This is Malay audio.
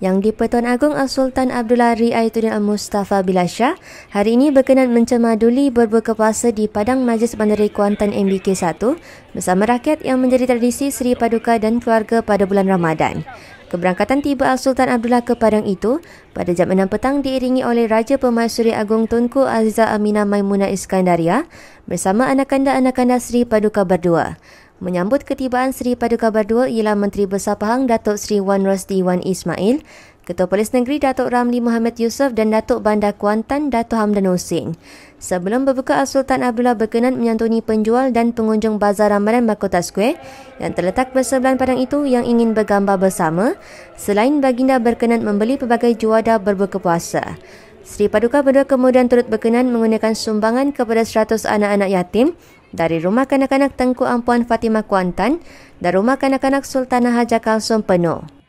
Yang di-Pertuan Agong sultan Abdullah Riayatuddin Al-Mustafa bilasha hari ini berkenan mencemaduli berbuka puasa di Padang Majlis Bandari Kuantan MBK 1 bersama rakyat yang menjadi tradisi Seri Paduka dan keluarga pada bulan Ramadan. Keberangkatan tiba Al-Sultan Abdullah ke Padang itu pada jam 6 petang diiringi oleh Raja Pemaisuri Agong Tunku Aziza Aminah Maimunah Iskandaria bersama anak-anak-anak-anak Seri Paduka berdua. Menyambut ketibaan Seri Paduka Badul ialah Menteri Besar Pahang Datuk Seri Wan Rosdi Wan Ismail, Ketua Polis Negeri Datuk Ramli Muhammad Yusof dan Datuk Bandar Kuantan Datuk Hamdan Hussein. Sebelum berbuka, Sultan Abdullah berkenan menyantuni penjual dan pengunjung Bazar Ramadan Makota Square yang terletak bersebelahan padang itu yang ingin bergambar bersama selain baginda berkenan membeli pelbagai juadah berbuka puasa. Seri Paduka Badul kemudian turut berkenan menggunakan sumbangan kepada 100 anak-anak yatim dari Rumah Kanak-Kanak Tengku Ampuan Fatimah Kuantan dan Rumah Kanak-Kanak Sultanah Haja Kalsum penuh.